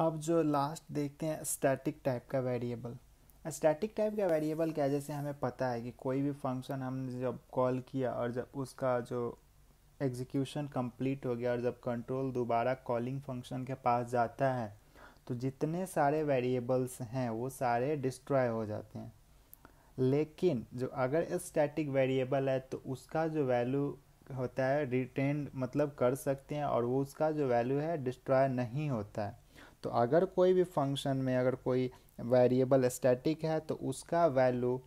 अब जो लास्ट देखते हैं स्टैटिक टाइप का वेरिएबल स्टैटिक टाइप का वेरिएबल क्या जैसे हमें पता है कि कोई भी फंक्शन हमने जब कॉल किया और जब उसका जो एग्जीक्यूशन कंप्लीट हो गया और जब कंट्रोल दोबारा कॉलिंग फंक्शन के पास जाता है तो जितने सारे वेरिएबल्स हैं वो सारे डिस्ट्रॉय हो जाते हैं लेकिन जो अगर स्टैटिक वेरिएबल है तो उसका जो वैल्यू होता है रिटेन मतलब कर सकते हैं और वो उसका जो वैल्यू है डिस्ट्रॉय नहीं होता है तो अगर कोई भी फंक्शन में अगर कोई वेरिएबल स्टैटिक है तो उसका वैल्यू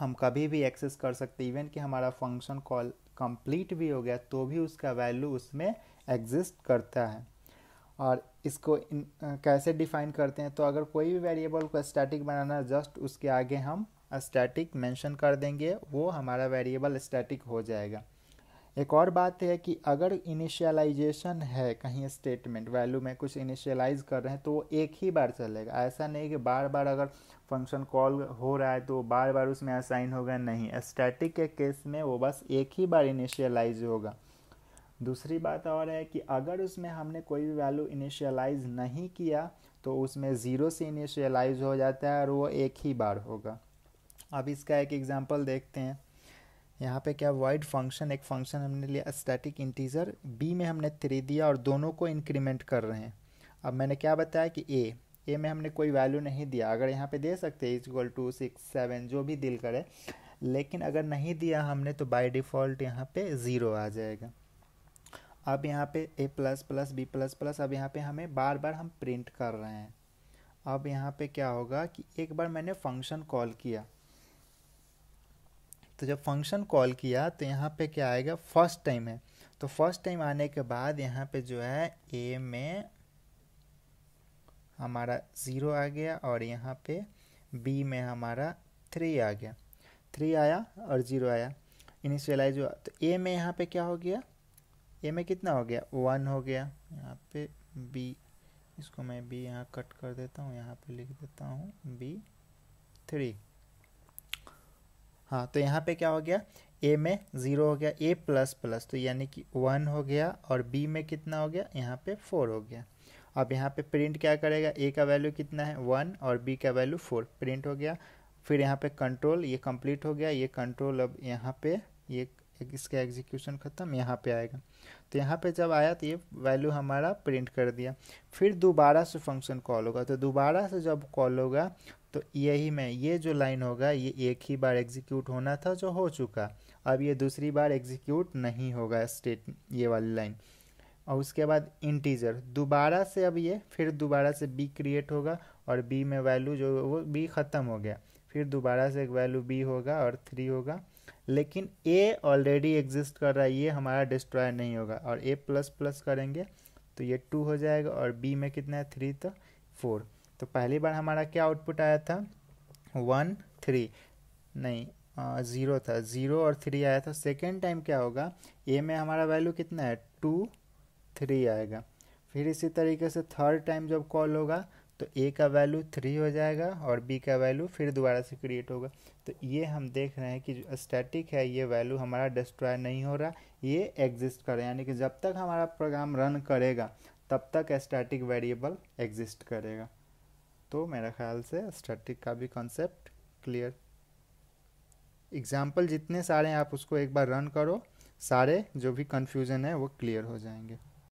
हम कभी भी एक्सेस कर सकते इवन कि हमारा फंक्शन कॉल कंप्लीट भी हो गया तो भी उसका वैल्यू उसमें एग्जिस्ट करता है और इसको इन, कैसे डिफाइन करते हैं तो अगर कोई भी वेरिएबल को स्टैटिक बनाना जस्ट उसके आगे हम स्टैटिक मेंशन कर देंगे वो हमारा वेरिएबल स्टैटिक हो जाएगा एक और बात है कि अगर इनिशियलाइजेशन है कहीं स्टेटमेंट वैल्यू में कुछ इनिशियलाइज कर रहे हैं तो वो एक ही बार चलेगा ऐसा नहीं कि बार बार अगर फंक्शन कॉल हो रहा है तो बार बार उसमें असाइन होगा नहीं स्टैटिक के केस में वो बस एक ही बार इनिशियलाइज होगा दूसरी बात और है कि अगर उसमें हमने कोई भी वैल्यू इनिशियलाइज नहीं किया तो उसमें ज़ीरो से इनिशियलाइज हो जाता है और वो एक ही बार होगा अब इसका एक एग्जाम्पल देखते हैं यहाँ पे क्या वाइड फंक्शन एक फंक्शन हमने लिया स्टैटिक इंटीजर बी में हमने थ्री दिया और दोनों को इंक्रीमेंट कर रहे हैं अब मैंने क्या बताया कि ए ए में हमने कोई वैल्यू नहीं दिया अगर यहाँ पे दे सकते हैं इजल टू सिक्स सेवन जो भी दिल करे लेकिन अगर नहीं दिया हमने तो बाय डिफ़ॉल्ट यहाँ पे ज़ीरो आ जाएगा अब यहाँ पे A plus plus B plus plus अब यहाँ पे हमें बार बार हम प्रिंट कर रहे हैं अब यहाँ पे क्या होगा कि एक बार मैंने फंक्शन कॉल किया तो जब फंक्शन कॉल किया तो यहाँ पे क्या आएगा फर्स्ट टाइम है तो फर्स्ट टाइम आने के बाद यहाँ पे जो है ए में हमारा ज़ीरो आ गया और यहाँ पे बी में हमारा थ्री आ गया थ्री आया और ज़ीरो आया इनिशियलाइज हुआ तो ए में यहाँ पे क्या हो गया ए में कितना हो गया वन हो गया यहाँ पे बी इसको मैं बी यहाँ कट कर देता हूँ यहाँ पे लिख देता हूँ बी थ्री हाँ तो यहाँ पे क्या हो गया ए में ज़ीरो हो गया ए प्लस प्लस तो यानी कि वन हो गया और बी में कितना हो गया यहाँ पे फोर हो गया अब यहाँ पे प्रिंट क्या करेगा ए का वैल्यू कितना है वन और बी का वैल्यू फोर प्रिंट हो गया फिर यहाँ पे कंट्रोल ये कंप्लीट हो गया ये कंट्रोल अब यहाँ पे ये इसका एग्जीक्यूशन ख़त्म यहाँ पे आएगा तो यहाँ पे जब आया तो ये वैल्यू हमारा प्रिंट कर दिया फिर दोबारा से फंक्शन कॉल होगा तो दोबारा से जब कॉल होगा तो यही में ये जो लाइन होगा ये एक ही बार एग्जीक्यूट होना था जो हो चुका अब ये दूसरी बार एग्जीक्यूट नहीं होगा स्टेट ये वाली लाइन और उसके बाद इंटीजर दोबारा से अब ये फिर दोबारा से बी क्रिएट होगा और बी में वैल्यू जो वो बी ख़त्म हो गया फिर दोबारा से एक वैल्यू बी होगा और थ्री होगा लेकिन ए ऑलरेडी एग्जिस्ट कर रहा है ये हमारा डिस्ट्रॉय नहीं होगा और ए प्लस प्लस करेंगे तो ये टू हो जाएगा और बी में कितना है थ्री तो फोर तो पहली बार हमारा क्या आउटपुट आया था वन थ्री नहीं ज़ीरो था ज़ीरो और थ्री आया था सेकेंड टाइम क्या होगा ए में हमारा वैल्यू कितना है टू थ्री आएगा फिर इसी तरीके से थर्ड टाइम जब कॉल होगा तो ए का वैल्यू थ्री हो जाएगा और बी का वैल्यू फिर दोबारा से क्रिएट होगा तो ये हम देख रहे हैं कि जो स्टैटिक है ये वैल्यू हमारा डिस्ट्रॉय नहीं हो रहा ये एग्जिस्ट कर यानी कि जब तक हमारा प्रोग्राम रन करेगा तब तक स्टैटिक वेरिएबल एग्जिस्ट करेगा तो मेरा ख्याल से स्टैटिक का भी कॉन्सेप्ट क्लियर एग्जाम्पल जितने सारे हैं आप उसको एक बार रन करो सारे जो भी कन्फ्यूज़न है वो क्लियर हो जाएंगे